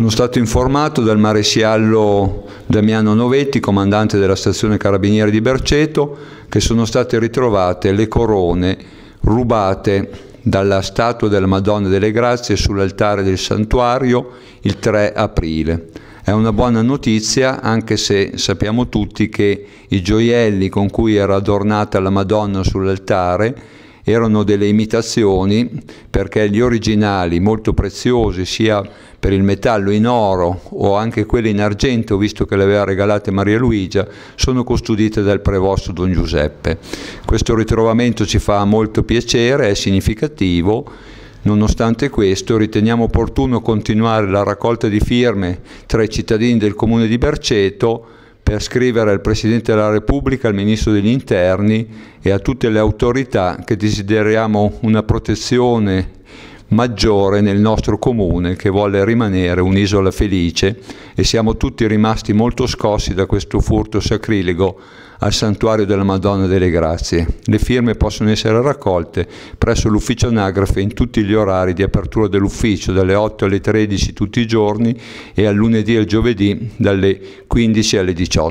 Sono stato informato dal maresciallo Damiano Novetti, comandante della stazione carabinieri di Berceto, che sono state ritrovate le corone rubate dalla statua della Madonna delle Grazie sull'altare del santuario il 3 aprile. È una buona notizia anche se sappiamo tutti che i gioielli con cui era adornata la Madonna sull'altare erano delle imitazioni perché gli originali molto preziosi sia per il metallo in oro o anche quelli in argento, visto che le aveva regalate Maria Luigia, sono custodite dal prevosto Don Giuseppe. Questo ritrovamento ci fa molto piacere, è significativo Nonostante questo, riteniamo opportuno continuare la raccolta di firme tra i cittadini del comune di Berceto per scrivere al Presidente della Repubblica, al Ministro degli Interni e a tutte le autorità che desideriamo una protezione maggiore nel nostro comune che vuole rimanere un'isola felice e siamo tutti rimasti molto scossi da questo furto sacrilego al santuario della Madonna delle Grazie. Le firme possono essere raccolte presso l'ufficio anagrafe in tutti gli orari di apertura dell'ufficio dalle 8 alle 13 tutti i giorni e al lunedì e al giovedì dalle 15 alle 18.